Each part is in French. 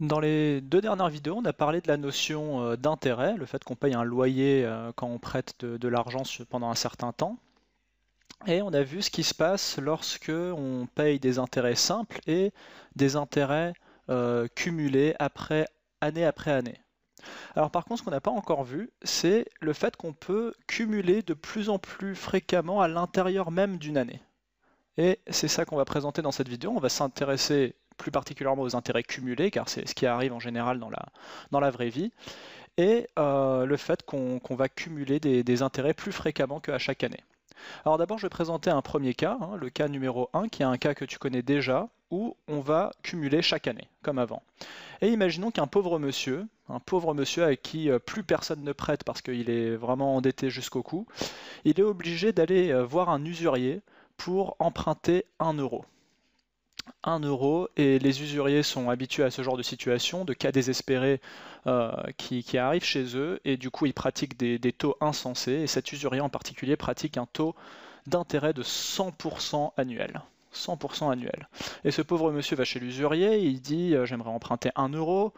Dans les deux dernières vidéos, on a parlé de la notion euh, d'intérêt, le fait qu'on paye un loyer euh, quand on prête de, l'argent pendant un certain temps. Et on a vu ce qui se passe lorsque on paye des intérêts simples et des intérêts euh, cumulés après année après année. Alors par contre, ce qu'on n'a pas encore vu, c'est le fait qu'on peut cumuler de plus en plus fréquemment à l'intérieur même d'une année. Et c'est ça qu'on va présenter dans cette vidéo. On va s'intéresser plus particulièrement aux intérêts cumulés, car c'est ce qui arrive en général dans la, dans la vraie vie, et euh, le fait qu'on va cumuler des, intérêts plus fréquemment qu'à chaque année. Alors d'abord, je vais présenter un premier cas, hein, le cas numéro 1, qui est un cas que tu connais déjà, où on va cumuler chaque année, comme avant. Et imaginons qu'un pauvre monsieur, un pauvre monsieur à qui euh, plus personne ne prête parce qu'il est vraiment endetté jusqu'au cou, il est obligé d'aller euh, voir un usurier pour emprunter un euro. 1 euro et les usuriers sont habitués à ce genre de situation, de cas désespérés euh, qui, arrivent chez eux et du coup ils pratiquent des, des, taux insensés et cet usurier en particulier pratique un taux d'intérêt de 100% annuel. 100% annuel. Et ce pauvre monsieur va chez l'usurier, il dit euh, j'aimerais emprunter 1 euro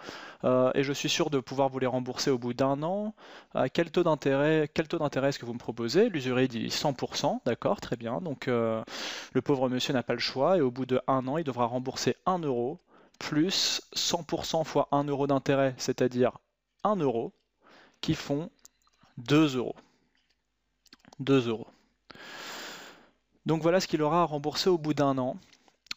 euh, et je suis sûr de pouvoir vous les rembourser au bout d'un an. Euh, quel taux d'intérêt est-ce que vous me proposez L'usurier dit 100%, d'accord, très bien. Donc le pauvre monsieur n'a pas le choix et au bout de un an, il devra rembourser 1 euro plus 100% fois 1 euro d'intérêt, c'est-à-dire 1 euro, qui font 2 euros. 2 euros. Donc voilà ce qu'il aura à rembourser au bout d'un an.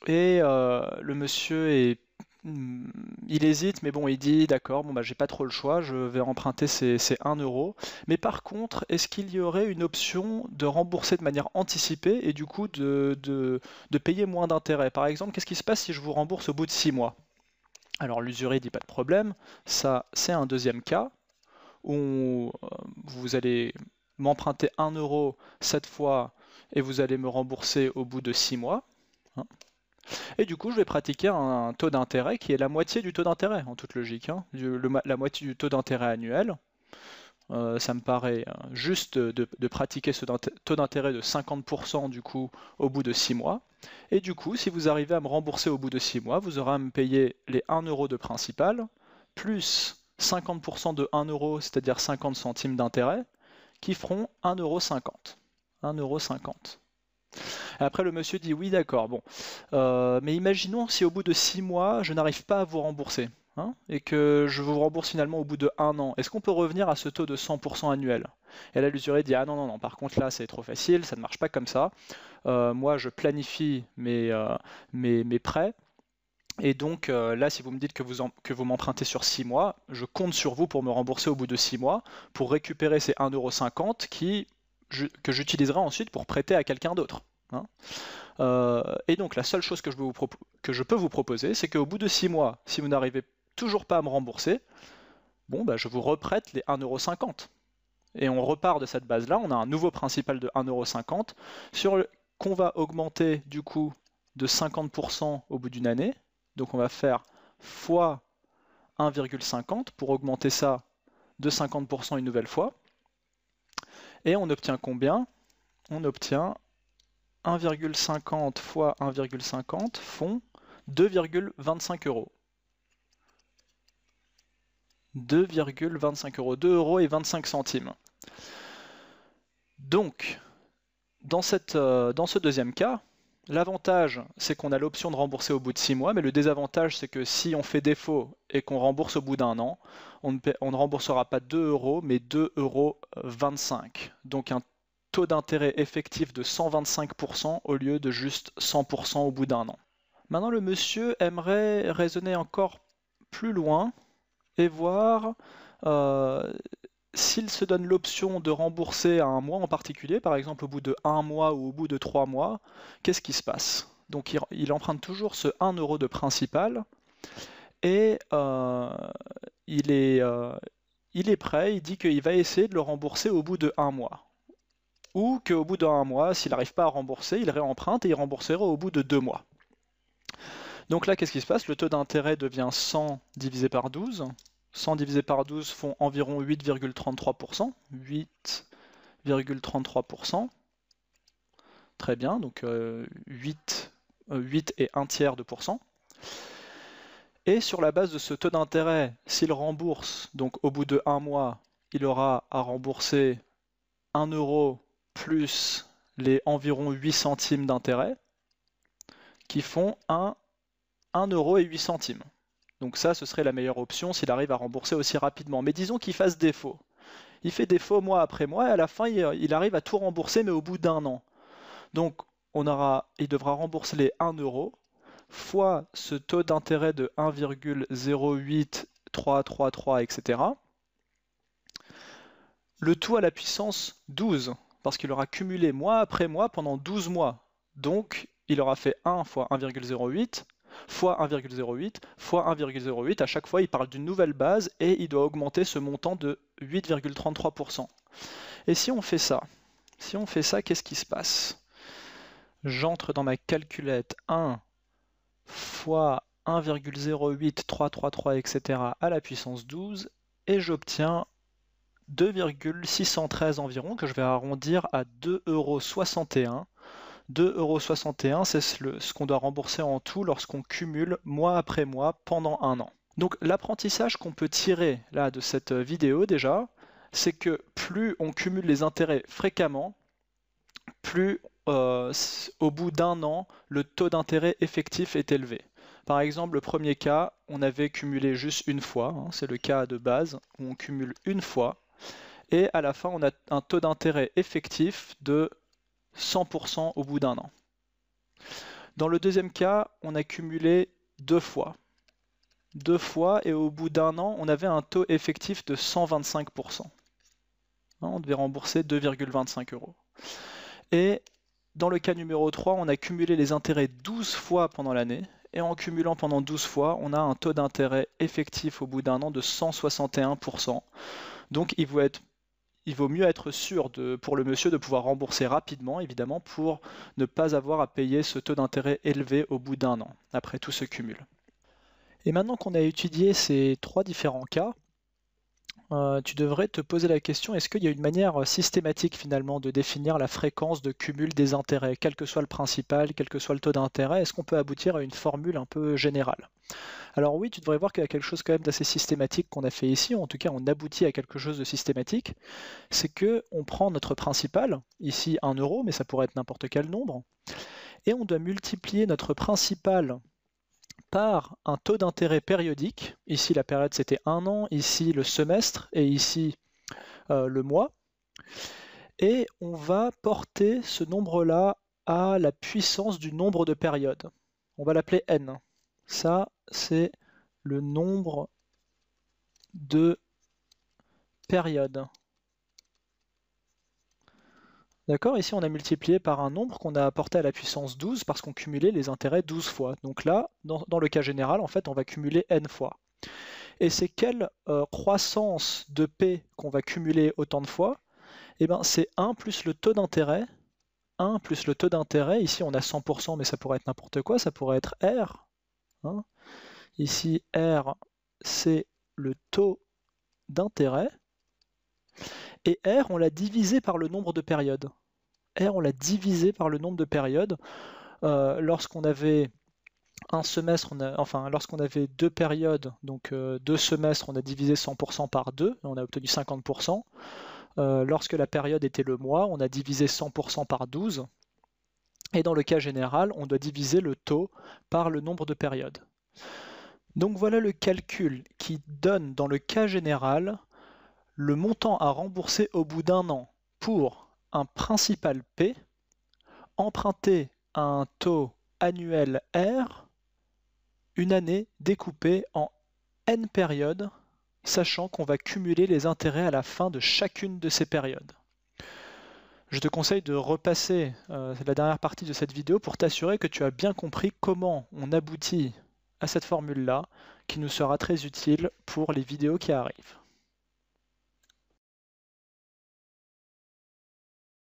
Et euh, le monsieur hmm, il hésite, mais bon, il dit d'accord, bon bah j'ai pas trop le choix, je vais emprunter ces, 1€. 1 euro. Mais par contre, est-ce qu'il y aurait une option de rembourser de manière anticipée et du coup de, payer moins d'intérêt Par exemple, qu'est-ce qui se passe si je vous rembourse au bout de 6 mois Alors l'usurier dit pas de problème, ça c'est un deuxième cas où euh, vous allez m'emprunter 1 euro cette fois et vous allez me rembourser au bout de 6 mois. Hein. Et du coup, je vais pratiquer un, taux d'intérêt qui est la moitié du taux d'intérêt, en toute logique. Hein. la moitié du taux d'intérêt annuel. Euh, ça me paraît euh, juste de, pratiquer ce taux d'intérêt de 50% du coup au bout de 6 mois. Et du coup, si vous arrivez à me rembourser au bout de 6 mois, vous aurez à me payer les 1 euro de principal, plus 50% de 1 euro, c'est-à-dire 50 centimes d'intérêt, qui feront 1,50 euro. 1,50€. Après, le monsieur dit oui, d'accord, bon. Euh, mais imaginons si au bout de 6 mois, je n'arrive pas à vous rembourser, hein, et que je vous rembourse finalement au bout de 1 an. Est-ce qu'on peut revenir à ce taux de 100% annuel Et là, l'usuré dit ah non, non, non, par contre là, c'est trop facile, ça ne marche pas comme ça. Euh, moi, je planifie euh, mes, mes, prêts. Et donc là, si vous me dites que vous, que vous m'empruntez sur 6 mois, je compte sur vous pour me rembourser au bout de 6 mois pour récupérer ces 1,50€ qui, que j'utiliserai ensuite pour prêter à quelqu'un d'autre. Hein. Euh, et donc la seule chose que je, peux vous proposer, c'est qu'au bout de 6 mois, si vous n'arrivez toujours pas à me rembourser, bon, bah, je vous reprête les 1,50€. Et on repart de cette base-là, on a un nouveau principal de 1,50€ sur qu'on va augmenter du coup de 50% au bout d'une année. Donc on va faire fois 1,50 pour augmenter ça de 50% une nouvelle fois. Et on obtient combien On obtient 1,50 fois 1,50 font 2,25 euros. 2,25 euros, 2 euros et 25 centimes. Donc, dans, cette, euh, dans ce deuxième cas, L'avantage, c'est qu'on a l'option de rembourser au bout de 6 mois, mais le désavantage, c'est que si on fait défaut et qu'on rembourse au bout d'un an, on ne, remboursera pas 2 euros, mais 2,25 euros. Donc un taux d'intérêt effectif de 125% au lieu de juste 100% au bout d'un an. Maintenant, le monsieur aimerait raisonner encore plus loin et voir euh, s'il se donne l'option de rembourser à un mois en particulier, par exemple au bout de un mois ou au bout de trois mois, qu'est-ce qui se passe Donc il, emprunte toujours ce 1 euro de principal et euh, euh, il, est, prêt, il dit qu'il va essayer de le rembourser au bout de un mois. Ou qu'au bout d'un mois, s'il n'arrive pas à rembourser, il réemprunte et il remboursera au bout de deux mois. Donc là, qu'est-ce qui se passe Le taux d'intérêt devient 100 divisé par 12, 100 divisé par 12 font environ 8,33%. 8,33%. Très bien, donc 8, euh, euh, et 1 tiers de pourcent. Et sur la base de ce taux d'intérêt, s'il rembourse, donc au bout de un mois, il aura à rembourser 1 euro plus les environ 8 centimes d'intérêt, qui font 1, 1 euro et 8 centimes. Donc ça, ce serait la meilleure option s'il arrive à rembourser aussi rapidement. Mais disons qu'il fasse défaut. Il fait défaut mois après mois et à la fin, il arrive à tout rembourser, mais au bout d'un an. Donc on aura, il devra rembourser les 1 euro fois ce taux d'intérêt de 1,08333, etc. Le tout à la puissance 12, parce qu'il aura cumulé mois après mois pendant 12 mois. Donc il aura fait 1 fois 1,08 fois 1,08 fois 1,08. À chaque fois, il parle d'une nouvelle base et il doit augmenter ce montant de 8,33%. Et si on fait ça, si on fait ça, qu'est-ce qui se passe J'entre dans ma calculette 1 fois 1,08333, etc. à la puissance 12 et j'obtiens 2,613 environ que je vais arrondir à 2,61 2,61€, c'est ce qu'on doit rembourser en tout lorsqu'on cumule mois après mois pendant un an. Donc l'apprentissage qu'on peut tirer là de cette euh, vidéo déjà, c'est que plus on cumule les intérêts fréquemment, plus euh, au bout d'un an, le taux d'intérêt effectif est élevé. Par exemple, le premier cas, on avait cumulé juste une fois, hein, c'est le cas de base, où on cumule une fois, et à la fin, on a un taux d'intérêt effectif de 100% au bout d'un an. Dans le deuxième cas, on a cumulé deux fois. Deux fois, et au bout d'un an, on avait un taux effectif de 125%. Hein, on devait rembourser 2,25 euros. Et dans le cas numéro 3, on a cumulé les intérêts 12 fois pendant l'année, et en cumulant pendant 12 fois, on a un taux d'intérêt effectif au bout d'un an de 161%. Donc il vaut être il vaut mieux être sûr de, pour le monsieur de pouvoir rembourser rapidement, évidemment, pour ne pas avoir à payer ce taux d'intérêt élevé au bout d'un an, après tout ce cumul. Et maintenant qu'on a étudié ces trois différents cas, euh, tu devrais te poser la question, est-ce qu'il y a une manière euh, systématique finalement de définir la fréquence de cumul des intérêts, quel que soit le principal, quel que soit le taux d'intérêt, est-ce qu'on peut aboutir à une formule un peu générale Alors oui, tu devrais voir qu'il y a quelque chose quand même d'assez systématique qu'on a fait ici, en tout cas on aboutit à quelque chose de systématique, c'est que on prend notre principal, ici 1 euro, mais ça pourrait être n'importe quel nombre, et on doit multiplier notre principal par un taux d'intérêt périodique. Ici, la période, c'était un an, ici, le semestre, et ici, euh, le mois. Et on va porter ce nombre-là à la puissance du nombre de périodes. On va l'appeler n. Ça, c'est le nombre de périodes D'accord Ici, on a multiplié par un nombre qu'on a apporté à la puissance 12 parce qu'on cumulait les intérêts 12 fois. Donc là, dans, le cas général, en fait, on va cumuler n fois. Et c'est quelle euh, croissance de P qu'on va cumuler autant de fois Eh ben, c'est 1 plus le taux d'intérêt 1 plus le taux d'intérêt. Ici, on a 100%, mais ça pourrait être n'importe quoi. Ça pourrait être R. Hein. Ici, R, c'est le taux d'intérêt. Et R, on l'a divisé par le nombre de périodes on l'a divisé par le nombre de périodes. Euh, lorsqu'on avait un semestre, on a, enfin lorsqu'on avait deux périodes, donc euh, deux semestres, on a divisé 100% par deux, on a obtenu 50%. Euh, lorsque la période était le mois, on a divisé 100% par 12. Et dans le cas général, on doit diviser le taux par le nombre de périodes. Donc voilà le calcul qui donne dans le cas général le montant à rembourser au bout d'un an pour un principal P emprunté à un taux annuel R une année découpée en n périodes, sachant qu'on va cumuler les intérêts à la fin de chacune de ces périodes. Je te conseille de repasser euh, la dernière partie de cette vidéo pour t'assurer que tu as bien compris comment on aboutit à cette formule-là, qui nous sera très utile pour les vidéos qui arrivent.